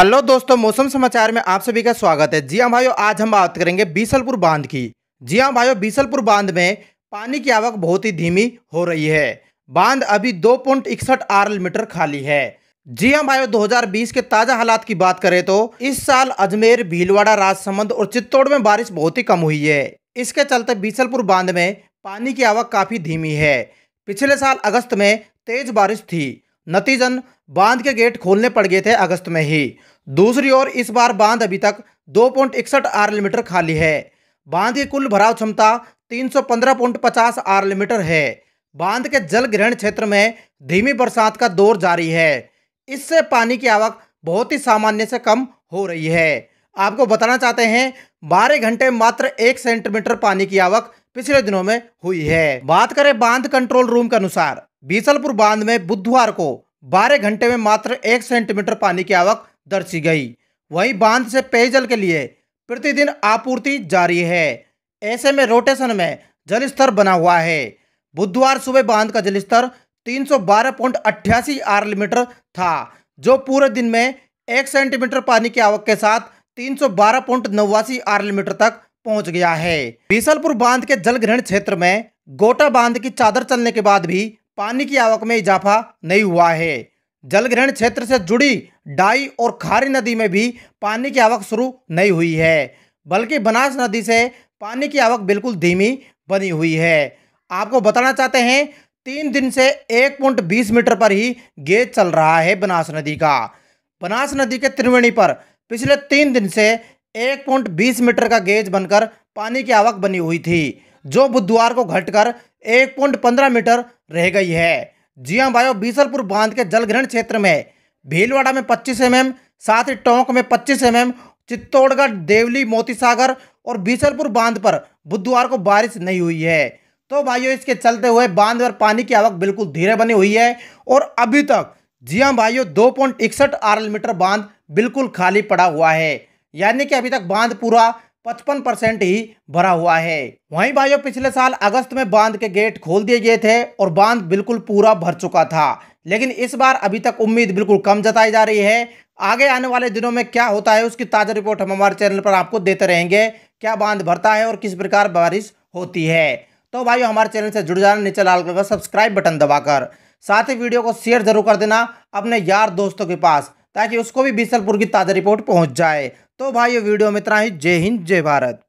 hello दोस्तों मौसम समाचार में आप सभी का स्वागत है जी हाँ भाइयों आज हम बात करेंगे बीसलपुर बांध की जी हाँ भाइयों बीसलपुर बांध में पानी की आवक बहुत ही धीमी हो रही है बांध अभी दो पॉइंट इकसठ आर मीटर खाली है जी हाँ भाइयों 2020 के ताजा हालात की बात करें तो इस साल अजमेर भीलवाड़ा राजसमंद और चित्तौड़ में बारिश बहुत ही कम हुई है इसके चलते बीसलपुर बांध में पानी की आवक काफी धीमी है पिछले साल अगस्त में तेज बारिश थी नतीजन बांध के गेट खोलने पड़ गए थे अगस्त में ही दूसरी ओर इस बार बांध अभी तक दो पॉइंट इकसठ आर मीटर खाली है बांध की कुल भराव क्षमता तीन सौ पंद्रह पॉइंट पचास आर मीटर है बांध के जल ग्रहण क्षेत्र में धीमी बरसात का दौर जारी है इससे पानी की आवक बहुत ही सामान्य से कम हो रही है आपको बताना चाहते हैं बारह घंटे मात्र एक सेंटीमीटर पानी की आवक पिछले दिनों में हुई है बात करें बांध कंट्रोल रूम के अनुसार बीसलपुर बांध में बुधवार को बारह घंटे में मात्र एक सेंटीमीटर पानी की आवक दर्ज की गई वहीं बांध से पेयजल के लिए प्रतिदिन आपूर्ति जारी है ऐसे में रोटेशन में जलस्तर बना हुआ है बुधवार सुबह बांध का जलस्तर तीन सौ बारह पॉइंट अट्ठासी मीटर था जो पूरे दिन में एक सेंटीमीटर पानी की आवक के साथ तीन सौ बारह पॉइंट नवासी आर मीटर तक पहुंच गया है बीसलपुर बांध के जलग्रहण क्षेत्र में गोटा बांध की चादर चलने के बाद भी पानी की आवक में इजाफा नहीं हुआ है जलग्रहण क्षेत्र से जुड़ी डाई और खारी नदी में भी पानी की आवक शुरू नहीं हुई है बल्कि बनास नदी से पानी की आवक बिल्कुल धीमी बनी हुई है आपको बताना चाहते हैं तीन दिन से एक पॉइंट बीस मीटर पर ही गेज चल रहा है बनास नदी का बनास नदी के त्रिवेणी पर पिछले तीन दिन से एक पॉइंट बीस मीटर का गेज बनकर पानी की आवक बनी हुई थी जो बुधवार को घटकर एक पॉइंट पंद्रह मीटर रह गई है जी हाँ भाइयों बीसलपुर बांध के जलग्रहण क्षेत्र में भीलवाड़ा में पच्चीस एम एम साथ ही टोंक में पच्चीस एम एम चित्तौड़गढ़ देवली मोती सागर और बीसलपुर बांध पर बुधवार को बारिश नहीं हुई है तो भाइयों इसके चलते हुए बांध पर पानी की आवक बिल्कुल धीरे बनी हुई है और अभी तक जी हाँ भाइयों दो पॉइंट इकसठ आर मीटर बांध बिल्कुल खाली पड़ा हुआ है यानी कि अभी तक बांध पूरा पचपन परसेंट ही भरा हुआ है वहीं भाइयों पिछले साल अगस्त में बांध के गेट खोल दिए गए थे और बांध बिल्कुल पूरा भर चुका था लेकिन इस बार अभी तक उम्मीद बिल्कुल कम जताई जा रही है आगे आने वाले दिनों में क्या होता है उसकी ताज़ा रिपोर्ट हम हमारे चैनल पर आपको देते रहेंगे क्या बांध भरता है और किस प्रकार बारिश होती है तो भाइयों हमारे चैनल से जुड़ जाना नीचे लाल कलर का सब्सक्राइब बटन दबाकर साथ ही वीडियो को शेयर जरूर कर देना अपने यार दोस्तों के पास ताकि उसको भी बीसलपुर की ताज़ा रिपोर्ट पहुँच जाए तो भाई ये वीडियो में इतना ही जय हिंद जय भारत